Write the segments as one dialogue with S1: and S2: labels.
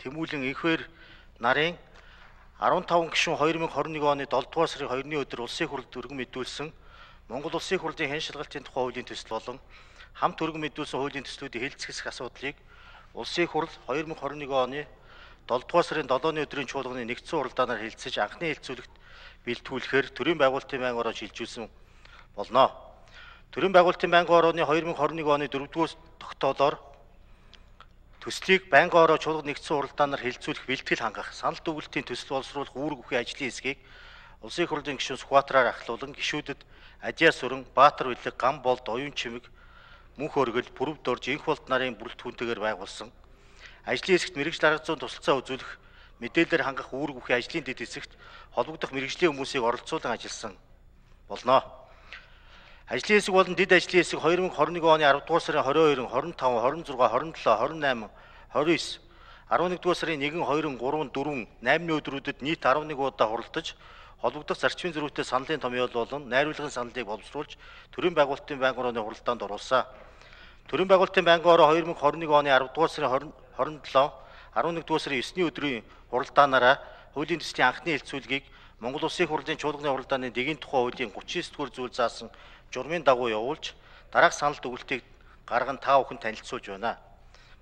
S1: Тэмүүлэн ихвэр нарын 15 гишүүн 2021 оны 7 дугаар сарын 2-ны өдөр улсын хурлд өргөн мэдүүлсэн Монгол улсын хурлын хэн шалгалтын тухай хуулийн төсөл болон хамт өргөн мэдүүлсэн хуулийн төслүүдийн хэлэлцэх асуудлыг улсын хурл 2021 оны 7 дугаар сарын 7-ны өдрийн чуулганы нэгдсэн уралдаанаар хэлэлцэж анхны хэлэлцүүлэгт бэлтгүүлэхээр төрийн байгуулалтын байнгын ороо шилжүүлсэн болно. Төрийн байгуулалтын байнгын орооны 2021 оны 4-р тогтоолоор төслийг байнгын ороо чуулга нэгдсэн уралдаанаар хилцүүлэх бэлтгэл хангах, санал төгөлтийн төсөл боловсруулах үүрэг бүхий ажлын хэсгийг Улсын их хурлын гишүүн Сүхбаатараар ахлуулан гишүүдэд Адиас өрн, Баатар билэг, Гам болд, Оюун чимэг, Мөнх өргөл, Бүрв дорж, Инх болд нарын бүрэлдэхүүнтэйгээр байгуулсан ажлын хэсэгт мэрэгжил арга зүйн тусалцаа үзүүлэх, мэдээлэлээр хангах үүрэг бүхий ажлын дэд хэсэгт холбогдох мэрэгжлийн хүмүүсийг оролцуулан ажилласан болно. Ажлын хэсэг болон дэд ажлын хэсэг 2021 оны 10 дугаар сарын 22, 25, 26, 27, 28, 29 11-р сарын 1, 2, 3, 4, 8-ны өдрүүдэд нийт 11 удаа хуралдаж холбогдох зарчмын зөрүүтэй саналын томьёол болон найруулгын саналыг боловсруулж төрийн байгуулалтын банк орооны хуралдаанд оруулсан. Төрийн байгуулалтын банк ороо 2021 оны 10-р сарын 27, 11-р сарын 9-ны өдрийн хуралдаанаараа хуулийн төслийн анхны хэлцүүлгийг Монгол Улсын хурлын чуулганы хуралдааны дэгийн тухай хуулийн 39-р зүйл заасан журмын дагуу явуулж дараах санал дүгэлтийг гарган та бүхэн танилцуулж байна.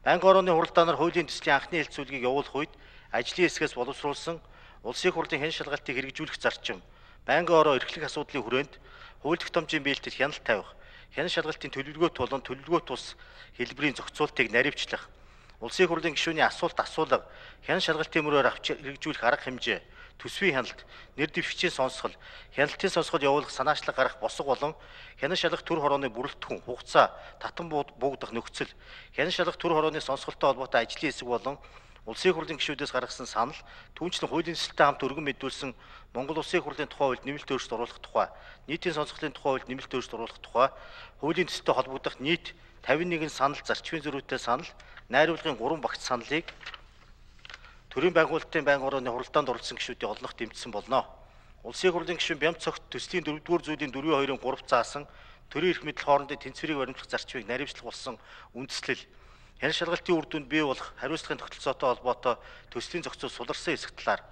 S1: Банк орооны хуралдаа нар хуулийн төслийн анхны хэлцүүлгийг явуулах үед ажлын хэсгээс боловсруулсан улсын хурлын хэн шалгалтыг хэрэгжүүлэх зарчим, банк ороо эрхлэх асуудлын хүрээнд хууль тогтоомжийн биелэлд хяналт тавих, хяналт шалгалтын төлөвлөгөө тулан төлөвлөгөө тус хэлбэрийн зохицуултыг наривчлах, улсын хурлын гишүүний асуулт асуулга хяналт шалгалтын мөрөөр авч хэрэгжүүлэх арга хэмжээ төсвийн хяналт нэр дэвшчийн сонсгол хяналтын сонсгол явуулах санаачлаг гарах босго болон хяналт шалгах төр хорооны бүрэлдэхүүн хугацаа татан буугдах нөхцөл хяналт шалгах төр хорооны сонсголтой холбоотой ажлын хэсэг болон Улсын хурлын гишүүдээс гаргасан санал түүнчлэн хуулийн төсөлтөд хамт өргөн мэдүүлсэн Монгол Улсын хурлын тухай хуульд нэмэлт өөрчлөлт оруулах тухай, нийтийн сонсголын тухай хуульд нэмэлт өөрчлөлт оруулах тухай, хуулийн төсөлтөд холбогдох нийт 51 санал зарчмын зөрүүтэй санал, найруулгын 3 багц саналыг төрийн байгуулалтын байнгын орооны хуралдаанд оролцсон гишүүдийн олонх дэмжсэн болно. Улсын хурлын гишүүн Бямц цогт төслийн 4-р зүйлийн 4-2-ын 3 заасан төрийн эрх мэдэл хоорондын тэнцвэрийг баримтлах зарчмыг наривчлах болсон үндэслэл Ян шалгалтын үр дүнд бий болох хариуцлагын тогтолцоотой холбоотой төслийн зохицуул суларсан хэсэг талаар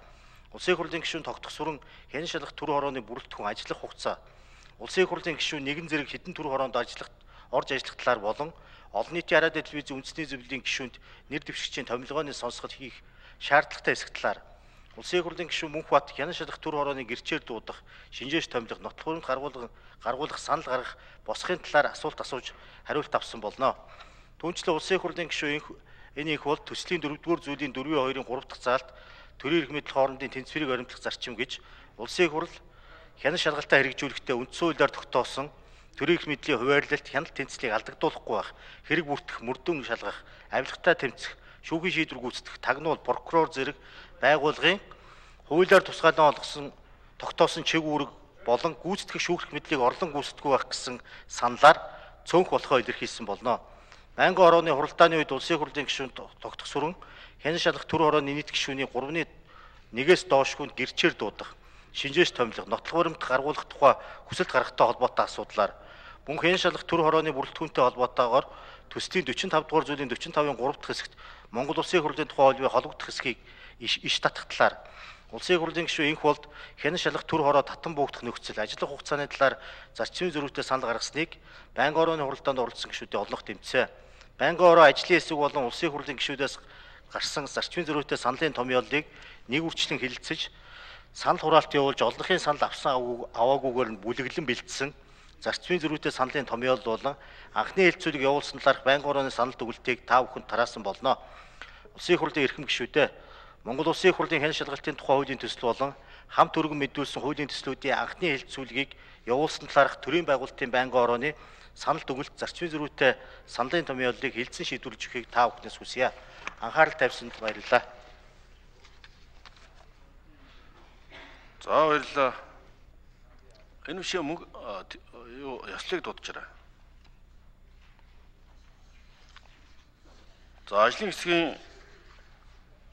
S1: Улсын хурлын гишүүн тогтох сүрэн ян шалгалт төр хорооны бүрэлдэхүүн ажиллах хугацаа Улсын хурлын гишүүн нэгэн зэрэг хідэн төр хороонд ажиллах орж ажиллах талаар болон олон нийтийн радио телевиз үндэсний зөвлөлийн гишүүнд нэр дэвшигчийн томилгооны сонсгол хийх шаардлагатай хэсэг талаар Улсын хурлын гишүүн Мөнхбат Хянан шалах төр хорооны гэрчээр дуудах, шинжээш томилох, нотлохонд гаргуулах, гаргуулах санал гаргах босхын талаар асуулт асууж хариулт авсан болно. Түүнчлэн Улсын хурлын гишүүн энэ их бол төслийн 4-р зүйлийн 4-ийн 2-ын 3 дахь заалт төрийн эрх мэдэл хоорондын тэнцвэрийг баримтлах зарчим гэж Улсын хурл Хянан шалгалтаа хэрэгжүүлэхдээ үндсэн хуулиар тогтоосон төрийн мэдлийн хуваарлалт хяналт тэнцлийг алдагдуулахгүй байх хэрэг бүртгэх мөрдөн шалгах авилгатаа тэмцэх шүүхийн шийдвэр гүйцэтгэх тагнуул прокурор зэрэг байгуулгын хуулиар тусгаалan олгосон тогтоосон чиг үүрэг болон гүйцэтгэх шүүхрэх мэдлийг орлон гүйцэтгэх байх гэсэн саналаар цөөнх болохоо илэрхийлсэн болно. Манго орооны хуралдааны үед улсын хурлын гишүүн тогтох сүрэн хяналт шалгах төр хорооны нийт гишүүний 3-ны 1-ээс доошгүй гэрчээр дуудах шинжээш томилох, нотлох баримт гаргуулах тухай хүсэлт гаргахтай холбоотой асуудлаар Мөн хэн шалах төр хорооны бүрэлдэхүүнтэй холбоотойгоор төслийн 45 дугаар зүйлийн 45-ын 3 дахь хэсэгт Монгол Улсын хурлын тухай хуулийг хологдох хэсгийг иш татах талаар Улсын хурлын гишүүн энх болд хэн шалах төр хороо татан буугдах нөхцөл ажиллах хугацааны талаар зарчмын зөрүүтэй санал гаргасныг банк орооны хуралдаанд оролцсон гишүүдийн орлого тэмцээ. Банк ороо ажлын хэсэг болон улсын хурлын гишүүдээс гарсан зарчмын зөрүүтэй саналын томьёолыг нэг үрчлэн хэлэлцэж санал хураалт явуулж олонхын санал авсан аваагүйгээр нь бүлэглэн бэлдсэн зарцмын зөрүүтэй саналын томьёол болон анхны хэлцүүлэг явуулсан талаарх байнгын орооны санал дүгэлтийг та бүхэнд тараасан болно. Улсын хурлын эрхэм гишүүдэ Монгол Улсын хурлын хэн шалгалтын тухай хуулийн төсөл болон хамт өргөн мэдүүлсэн хуулийн төслүүдийн анхны хэлцүүлгийг явуулсан талаарх төрийн байгуулалтын байнгын орооны санал дүгэлт зарчмын зөрүүтэй саналын томьёолыг хилцэн шийдвэрлэж өгөхийг та бүхнээс хүсье. Анхаарал тавьсанд баярлалаа. За баярлалаа.
S2: Энэ бишээ мөнгө юу ёслыг дуудчихраа. За ажлын хэсгийн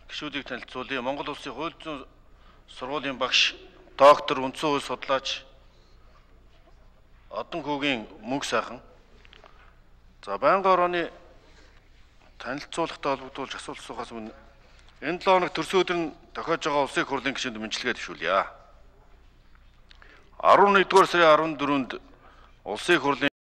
S2: гишүүдийг танилцуулъя. Монгол Улсын хууль зүйн сургуулийн багш доктор Үнцэн хууль судлаач Одон хүүгийн мөнх сайхан. За байнгын орооны танилцуулгатаа холбогдуулж асуулт асуухаас өмнө энэ 7 хоног төрсөн өдөр нь тохиож байгаа улсын хурлын гишүүнд мэдлэгээ төвшүүлье. 11 дугаар сарын 14-нд улсын хурлын